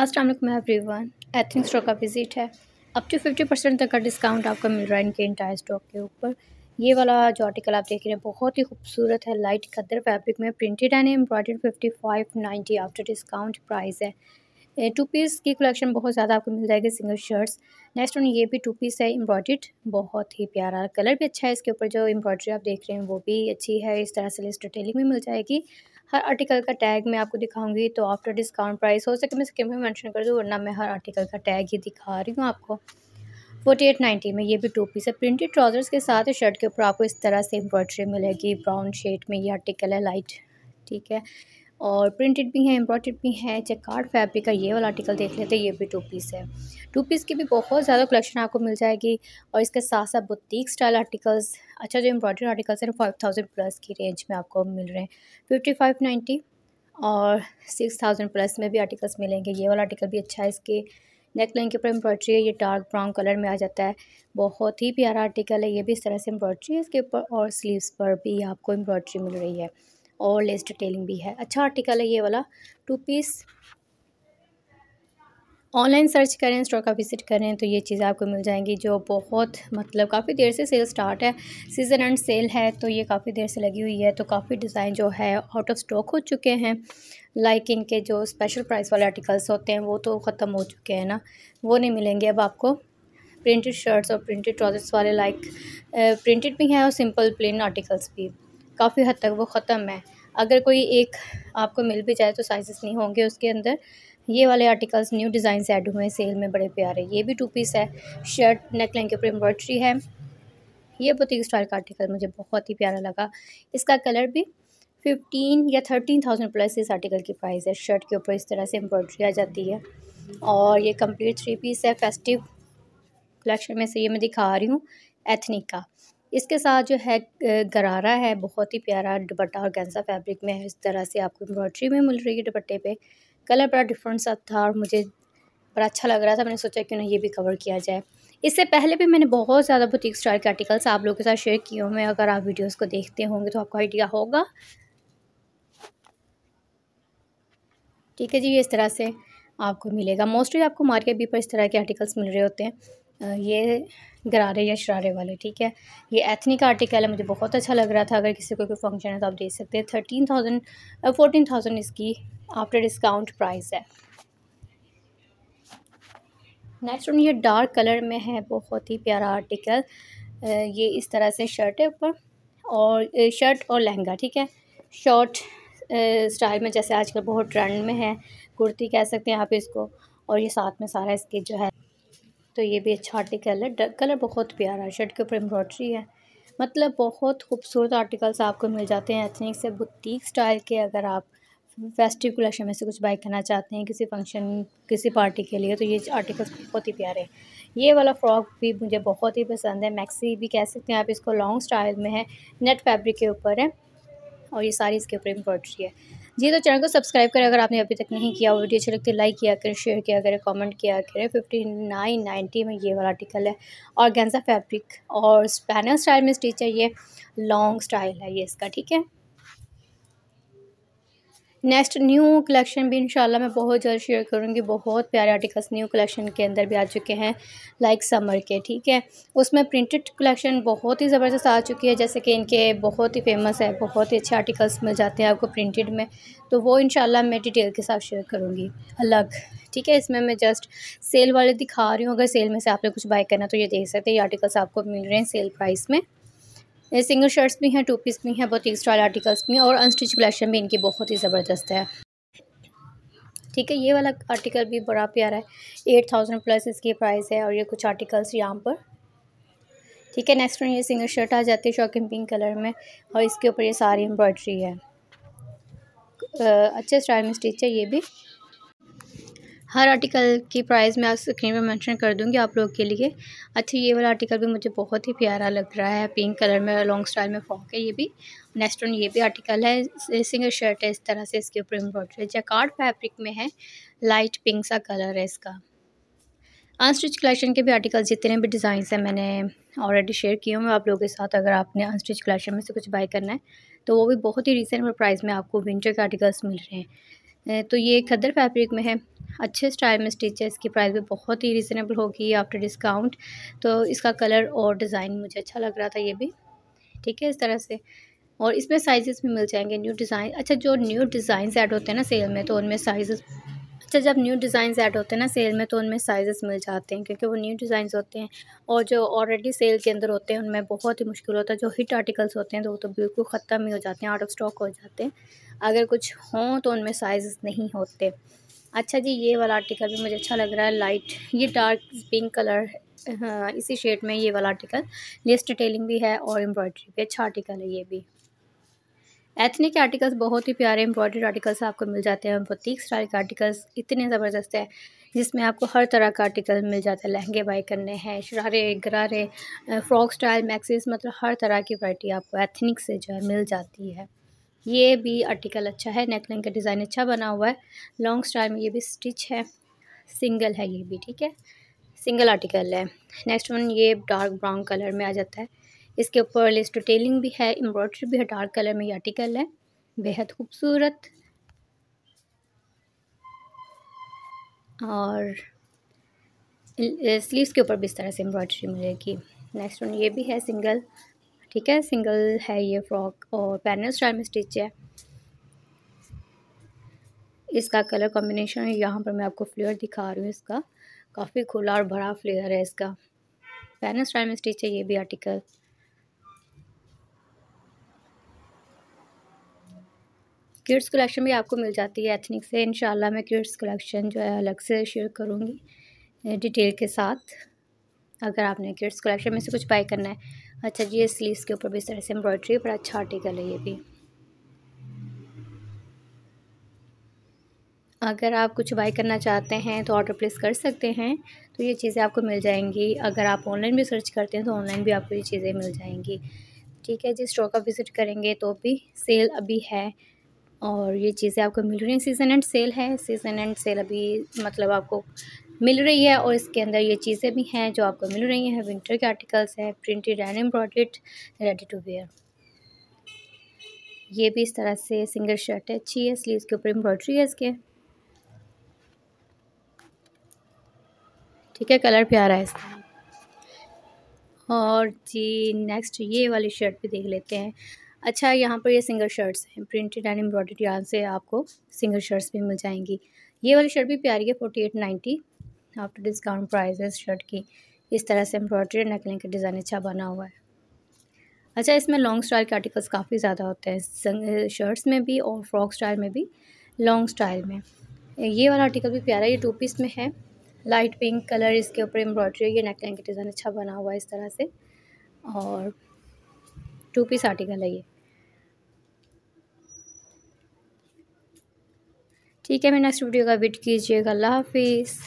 अस्सलाम वालेकुम एवरीवन एथिंग स्टॉक का विज़िट है अप टू फिफ्टी परसेंट तक का डिस्काउंट आपको मिल रहा है इनके इंटायर स्टॉक के ऊपर ये वाला जो आर्टिकल आप देख रहे हैं बहुत ही खूबसूरत है लाइट कदर फैब्रिक में printed and embroidered fifty five ninety after discount price है टू पीस की कलेक्शन बहुत ज़्यादा आपको मिल जाएगी सिंगल शर्ट्स नेक्स्ट वन ये भी टू पीस है एम्ब्रॉयड बहुत ही प्यारा कलर भी अच्छा है इसके ऊपर जो एम्ब्रॉयडरी आप देख रहे हैं वो भी अच्छी है इस तरह से लिस्ट डिटेलिंग भी मिल जाएगी हर आर्टिकल का टैग मैं आपको दिखाऊंगी तो आफ्टर डिस्काउंट प्राइस हो सके मैं स्किम में मैंशन कर दूँ वरना मैं हर आर्टिकल का टैग ही दिखा रही हूँ आपको फोर्टी एट नाइन्टी में ये भी टू पीस है प्रिंटेड ट्राउजर्स के साथ शर्ट के ऊपर आपको इस तरह से एम्ब्रॉयडरी मिलेगी ब्राउन शेड में ये आर्टिकल है लाइट ठीक है और प्रिंटेड भी हैं एम्ब्रॉयड भी हैं कार्ड फैब्रिक का ये वाला आर्टिकल देख लेते हैं ये भी टू पीस है टू पीस की भी बहुत ज़्यादा कलेक्शन आपको मिल जाएगी और इसके साथ साथ बुटीक स्टाइल आर्टिकल्स अच्छा जो एम्ब्रॉयड आर्टिकल्स हैं फाइव थाउजेंड प्लस की रेंज में आपको मिल रहे हैं फिफ्टी फाइव नाइन्टी और सिक्स थाउजेंड प्लस में भी आर्टिकल्स मिलेंगे ये वाला आर्टिकल भी अच्छा है इसके नेक लाइन के ऊपर एम्ब्रॉयड्री है ये डार्क ब्राउन कलर में आ जाता है बहुत ही प्यारा आर्टिकल है ये भी इस तरह से एम्ब्रॉयड्री है इसके ऊपर और स्लीव्स पर भी आपको एम्ब्रॉयड्री मिल रही है और लेस डिटेलिंग भी है अच्छा आर्टिकल है ये वाला टू पीस ऑनलाइन सर्च करें स्टोर का विज़िट करें तो ये चीज़ें आपको मिल जाएंगी जो बहुत मतलब काफ़ी देर से सेल स्टार्ट है सीज़न एंड सेल है तो ये काफ़ी देर से लगी हुई है तो काफ़ी डिज़ाइन जो है आउट ऑफ स्टॉक हो चुके हैं लाइक इनके जो स्पेशल प्राइस वाले आर्टिकल्स होते हैं वो तो ख़त्म हो चुके हैं ना वो नहीं मिलेंगे अब आपको प्रिंटेड शर्ट्स और प्रिंटेड ट्राउजर्स वाले लाइक प्रिंटेड भी हैं और सिंपल प्लेन आर्टिकल्स भी काफ़ी हद तक वो ख़त्म है अगर कोई एक आपको मिल भी जाए तो साइज़ नहीं होंगे उसके अंदर ये वाले आर्टिकल्स न्यू डिज़ाइन ऐड हुए हैं सेल में बड़े प्यारे ये भी टू पीस है शर्ट नेकलाइन के ऊपर एम्ब्रॉयड्री है ये बुतिक स्टाइल का आर्टिकल मुझे बहुत ही प्यारा लगा इसका कलर भी फिफ्टीन या थर्टीन थाउजेंड प्लस इस आर्टिकल की प्राइस है शर्ट के ऊपर इस तरह से एम्ब्रॉयड्री आ जाती है और ये कंप्लीट थ्री पीस है फेस्टिव कलेक्शन में से ये मैं दिखा रही हूँ एथनिक का इसके साथ जो है गरारा है बहुत ही प्यारा दुपट्टा और गेंजा फैब्रिक में है इस तरह से आपको एम्ब्रॉयडरी में मिल रही है दुपट्टे पे कलर बड़ा डिफरेंट सा था और मुझे बड़ा अच्छा लग रहा था मैंने सोचा क्यों ना ये भी कवर किया जाए इससे पहले भी मैंने बहुत ज़्यादा बुटीक स्टाइल के आर्टिकल्स आप लोगों के साथ शेयर किए हुए हैं अगर आप वीडियोज़ को देखते होंगे तो आपको आइडिया होगा ठीक है जी इस तरह से आपको मिलेगा मोस्टली आपको मार्केट भी पर इस तरह के आर्टिकल्स मिल रहे होते हैं ये गरारे या शरारे वाले ठीक है ये एथनिक का आर्टिकल है मुझे बहुत अच्छा लग रहा था अगर किसी को कोई फंक्शन है तो आप देख सकते हैं थर्टीन थाउजेंड फोर्टीन थाउजेंड इसकी आफ्टर डिस्काउंट प्राइस है नेक्स्ट वन ये डार्क कलर में है बहुत ही प्यारा आर्टिकल ये इस तरह से शर्ट है ऊपर और शर्ट और लहंगा ठीक है शॉर्ट स्टाइल में जैसे आजकल बहुत ट्रेंड में है कुर्ती कह सकते हैं आप इसको और ये साथ में सारा इसके जो है तो ये भी अच्छा आर्टिकल है कलर बहुत प्यारा है शर्ट के ऊपर एम्ब्रॉयड्री है मतलब बहुत खूबसूरत आर्टिकल्स आपको मिल जाते हैं एथनिक से बुटीक स्टाइल के अगर आप फेस्टिव कलेक्शन में से कुछ बाई करना चाहते हैं किसी फंक्शन किसी पार्टी के लिए तो ये आर्टिकल्स बहुत ही प्यारे हैं ये वाला फ्रॉक भी मुझे बहुत ही पसंद है मैक्सी भी कह सकते हैं आप इसको लॉन्ग स्टाइल में है नेट फैब्रिक के ऊपर है और ये सारी इसके ऊपर एम्ब्रॉयड्री है जी तो चैनल को सब्सक्राइब करें अगर आपने अभी तक नहीं किया वीडियो अच्छी लगती है लाइक किया करें शेयर किया करें कमेंट किया करें फिफ्टी नाइन नाइन्टी में ये वाला आर्टिकल है और गेंजा फैब्रिक और स्पैनल स्टाइल में स्टिच है ये लॉन्ग स्टाइल है ये इसका ठीक है नेक्स्ट न्यू कलेक्शन भी इंशाल्लाह मैं बहुत जल्द शेयर करूँगी बहुत प्यारे आर्टिकल्स न्यू कलेक्शन के अंदर भी आ चुके हैं लाइक समर के ठीक है उसमें प्रिंटेड कलेक्शन बहुत ही ज़बरदस्त आ चुकी है जैसे कि इनके बहुत ही फेमस है बहुत ही अच्छे आर्टिकल्स मिल जाते हैं आपको प्रिंटेड में तो वो इन मैं डिटेल के साथ शेयर करूँगी अलग ठीक है इसमें मैं जस्ट सेल वाले दिखा रही हूँ अगर सेल में से आपने कुछ बाय करना तो ये देख सकते हैं ये आर्टिकल्स आपको मिल रहे हैं सेल प्राइस में सिंगल शर्ट्स भी हैं टू पीस भी हैं बहुत ही स्टाइल आर्टिकल्स भी हैं और अनस्टिच कलेक्शन भी इनकी बहुत ही ज़बरदस्त है ठीक है ये वाला आर्टिकल भी बड़ा प्यारा है एट थाउजेंड प्लस इसकी प्राइस है और ये कुछ आर्टिकल्स यहाँ पर ठीक है नेक्स्ट में ये सिंगल शर्ट आ जाती है शॉकिंग पिंक कलर में और इसके ऊपर ये सारी एम्ब्रॉयड्री है अच्छे स्टाइल में स्टिच है ये भी हर आर्टिकल की प्राइस मैं आप स्क्रीन पर मेंशन कर दूंगी आप लोग के लिए अच्छा ये वाला आर्टिकल भी मुझे बहुत ही प्यारा लग रहा है पिंक कलर में लॉन्ग स्टाइल में फ्रॉक है ये भी नेक्स्ट ऑन ये भी आर्टिकल है सिंगल शर्ट है इस तरह से इसके ऊपर एम्ब्रॉयडरी जैकार्ड फैब्रिक में है लाइट पिंक सा कलर है इसका अनस्टिच कलेक्शन के भी आर्टिकल जितने भी डिज़ाइन हैं मैंने ऑलरेडी शेयर किए हुए आप लोगों के साथ अगर आपने अनस्टिच कलेक्शन में से कुछ बाई करना है तो वो भी बहुत ही रिजनेबल प्राइस में आपको विंटर के आर्टिकल्स मिल रहे हैं तो ये खदर फैब्रिक में है अच्छे स्टाइल में स्टिच है इसकी प्राइस भी बहुत ही रिजनेबल होगी आफ्टर डिस्काउंट तो इसका कलर और डिज़ाइन मुझे अच्छा लग रहा था ये भी ठीक है इस तरह से और इसमें साइजेस भी मिल जाएंगे न्यू डिज़ाइन अच्छा जो न्यू डिज़ाइन ऐड होते हैं ना सेल में तो उनमें साइज़ अच्छा जब न्यू डिज़ाइन ऐड होते हैं ना सेल में तो उनमें साइजेस मिल जाते हैं क्योंकि वो न्यू डिज़ाइन होते हैं और जो ऑलरेडी सेल के अंदर होते हैं उनमें बहुत ही मुश्किल होता है जो हिट आर्टिकल्स होते हैं तो वो तो बिल्कुल ख़त्म ही हो जाते हैं आउट ऑफ स्टॉक हो जाते हैं अगर कुछ हों तो उनमें साइजेस नहीं होते अच्छा जी ये वाला आर्टिकल भी मुझे अच्छा लग रहा है लाइट ये डार्क पिंक कलर इसी शेड में ये वाला आर्टिकल लेस डिटेलिंग भी है और एम्ब्रॉयडरी भी अच्छा आर्टिकल है ये भी एथनिक के आर्टिकल्स बहुत ही प्यारे एम्ब्रॉयडरी आर्टिकल्स आपको मिल जाते हैं बुटीक स्टाइल के आर्टिकल्स इतने ज़बरदस्त है जिसमें आपको हर तरह का आर्टिकल मिल जाता है लहंगे बाई करने हैं शरारे गरारे फ्रॉक स्टाइल मैक्सीज मतलब हर तरह की वरायटी आपको एथनिक से जो है मिल जाती है ये भी आर्टिकल अच्छा है नेकलाइन का डिज़ाइन अच्छा बना हुआ है लॉन्ग स्टाइल में ये भी स्टिच है सिंगल है ये भी ठीक है सिंगल आर्टिकल है नेक्स्ट वन ये डार्क ब्राउन कलर में आ जाता है इसके ऊपर लेस डिटेलिंग भी है एम्ब्रॉयडरी भी है डार्क कलर में ये आर्टिकल है बेहद खूबसूरत और स्लीव्स के ऊपर भी इस तरह से एम्ब्रॉयड्री मिलेगी नेक्स्ट वन ये भी है सिंगल ठीक है सिंगल है ये फ्रॉक और पैनल स्टाइल में स्टिच है इसका कलर कॉम्बिनेशन यहाँ पर मैं आपको फ्लेयर दिखा रही हूँ इसका काफ़ी खुला और बड़ा फ्लेयर है इसका पैनल स्टाइल में स्टिच है ये भी आर्टिकल किड्स कलेक्शन भी आपको मिल जाती है एथनिक से इनशाला मैं किड्स कलेक्शन जो है अलग से शेयर करूँगी डिटेल के साथ अगर आपने किड्स कलेक्शन में से कुछ बाई करना है अच्छा जी ये स्लीव्स के ऊपर भी इस तरह से एम्ब्रॉयडरी बड़ा अच्छा आर्टिकल है ये भी अगर आप कुछ बाई करना चाहते हैं तो ऑर्डर प्लेस कर सकते हैं तो ये चीज़ें आपको मिल जाएंगी अगर आप ऑनलाइन भी सर्च करते हैं तो ऑनलाइन भी आपको ये चीज़ें मिल जाएंगी ठीक है जिस स्टोर का विज़िट करेंगे तो भी सेल अभी है और ये चीज़ें आपको मिल रही हैं सीज़न एंड सेल है सीज़न एंड सेल अभी मतलब आपको मिल रही है और इसके अंदर ये चीज़ें भी हैं जो आपको मिल रही हैं विंटर के आर्टिकल्स हैं printed and embroidered ready to wear ये भी इस तरह से सिंगल शर्ट है अच्छी है स्लीव के ऊपर एम्ब्रॉयड्री है इसके ठीक है कलर प्यारा है इसका और जी नेक्स्ट ये वाली शर्ट भी देख लेते हैं अच्छा यहाँ पर ये सिंगल शर्ट्स हैं प्रिंटेड एंड एम्ब्रॉयड यहाँ से आपको सिंगल शर्ट्स भी मिल जाएंगी ये वाली शर्ट भी प्यारी है forty eight ninety after discount price है इस शर्ट की इस तरह से एम्ब्रॉयड्री नकलें का डिज़ाइन अच्छा बना हुआ है अच्छा इसमें लॉन्ग स्टाइल के आर्टिकल्स काफ़ी ज़्यादा होते हैं शर्ट्स में भी और फ्रॉक स्टाइल में भी लॉन्ग स्टाइल में ये वाला आर्टिकल भी प्यारा है ये टू पीस में है लाइट पिंक कलर इसके ऊपर एम्ब्रॉयड्री ये नेकलाइन का डिज़ाइन अच्छा बना हुआ है इस तरह से और टू पीस आर्टिकल है ये ठीक है मेरे नेक्स्ट वीडियो का वेट कीजिएगा अल्लाह हाफिज़